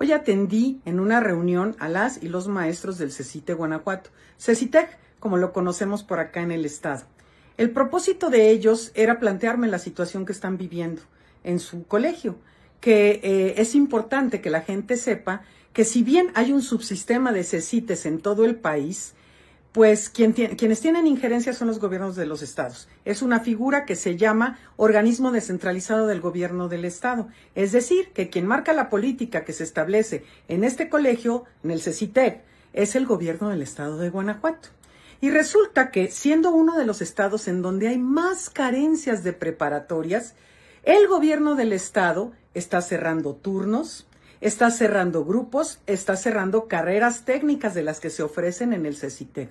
Hoy atendí en una reunión a las y los maestros del CECITE Guanajuato, CECITEC, como lo conocemos por acá en el estado. El propósito de ellos era plantearme la situación que están viviendo en su colegio, que eh, es importante que la gente sepa que si bien hay un subsistema de CECITES en todo el país, pues quienes tienen injerencia son los gobiernos de los estados. Es una figura que se llama organismo descentralizado del gobierno del estado. Es decir, que quien marca la política que se establece en este colegio, en el CECITEC, e es el gobierno del estado de Guanajuato. Y resulta que, siendo uno de los estados en donde hay más carencias de preparatorias, el gobierno del estado está cerrando turnos, Está cerrando grupos, está cerrando carreras técnicas de las que se ofrecen en el CECITEC.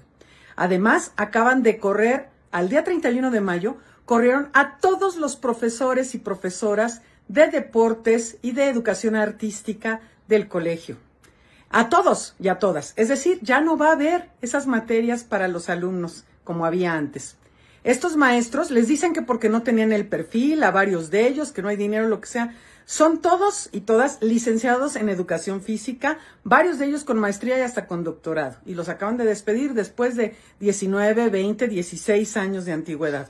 Además, acaban de correr, al día 31 de mayo, corrieron a todos los profesores y profesoras de deportes y de educación artística del colegio. A todos y a todas. Es decir, ya no va a haber esas materias para los alumnos como había antes. Estos maestros les dicen que porque no tenían el perfil, a varios de ellos, que no hay dinero, lo que sea. Son todos y todas licenciados en educación física, varios de ellos con maestría y hasta con doctorado. Y los acaban de despedir después de 19, 20, 16 años de antigüedad.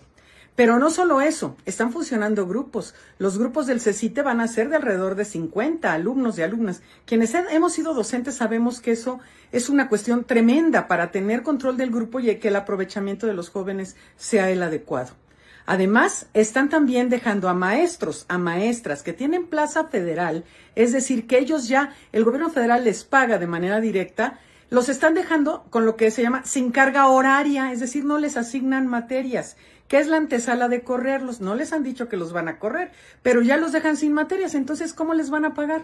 Pero no solo eso, están funcionando grupos. Los grupos del CECITE van a ser de alrededor de 50 alumnos y alumnas. Quienes hemos sido docentes sabemos que eso es una cuestión tremenda para tener control del grupo y que el aprovechamiento de los jóvenes sea el adecuado. Además, están también dejando a maestros, a maestras que tienen plaza federal, es decir, que ellos ya, el gobierno federal les paga de manera directa los están dejando con lo que se llama sin carga horaria, es decir, no les asignan materias, que es la antesala de correrlos. No les han dicho que los van a correr, pero ya los dejan sin materias. Entonces, ¿cómo les van a pagar?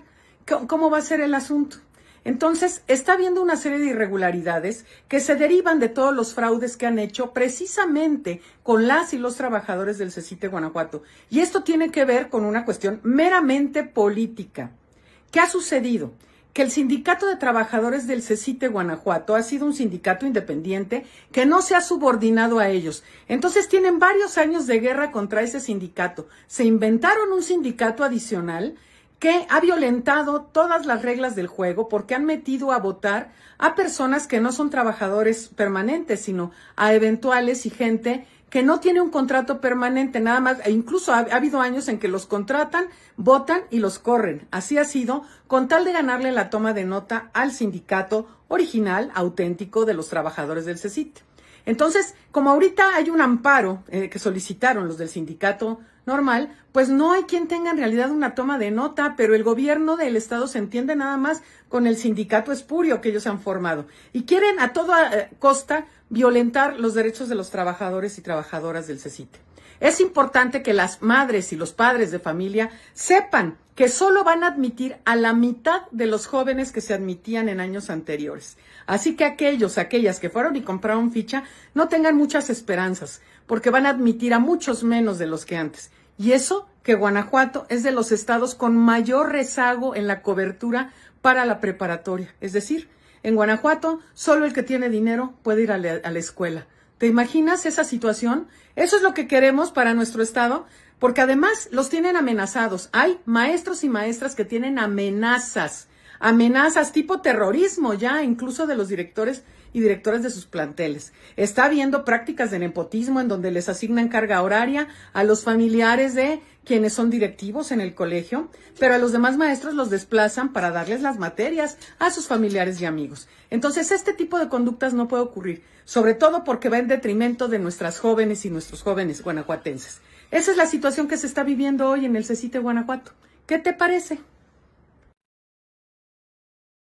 ¿Cómo va a ser el asunto? Entonces, está habiendo una serie de irregularidades que se derivan de todos los fraudes que han hecho precisamente con las y los trabajadores del CECITE Guanajuato. Y esto tiene que ver con una cuestión meramente política. ¿Qué ha sucedido? que el Sindicato de Trabajadores del CECITE Guanajuato ha sido un sindicato independiente que no se ha subordinado a ellos. Entonces tienen varios años de guerra contra ese sindicato. Se inventaron un sindicato adicional que ha violentado todas las reglas del juego porque han metido a votar a personas que no son trabajadores permanentes, sino a eventuales y gente que no tiene un contrato permanente, nada más, e incluso ha, habido años en que los contratan, votan y los corren. Así ha sido, con tal de ganarle la toma de nota al sindicato original, auténtico de los trabajadores del CECIT. Entonces, como ahorita hay un amparo eh, que solicitaron los del sindicato normal, pues no hay quien tenga en realidad una toma de nota, pero el gobierno del Estado se entiende nada más con el sindicato espurio que ellos han formado y quieren a toda eh, costa violentar los derechos de los trabajadores y trabajadoras del CECITE. Es importante que las madres y los padres de familia sepan que solo van a admitir a la mitad de los jóvenes que se admitían en años anteriores. Así que aquellos, aquellas que fueron y compraron ficha, no tengan muchas esperanzas, porque van a admitir a muchos menos de los que antes. Y eso que Guanajuato es de los estados con mayor rezago en la cobertura para la preparatoria. Es decir, en Guanajuato solo el que tiene dinero puede ir a la, escuela. ¿Te imaginas esa situación? Eso es lo que queremos para nuestro Estado, porque además los tienen amenazados. Hay maestros y maestras que tienen amenazas, amenazas tipo terrorismo ya, incluso de los directores y directores de sus planteles. Está habiendo prácticas de nepotismo en donde les asignan carga horaria a los familiares de quienes son directivos en el colegio, pero a los demás maestros los desplazan para darles las materias a sus familiares y amigos. Entonces, este tipo de conductas no puede ocurrir, sobre todo porque va en detrimento de nuestras jóvenes y nuestros jóvenes guanajuatenses. Esa es la situación que se está viviendo hoy en el CECITE Guanajuato. ¿Qué te parece?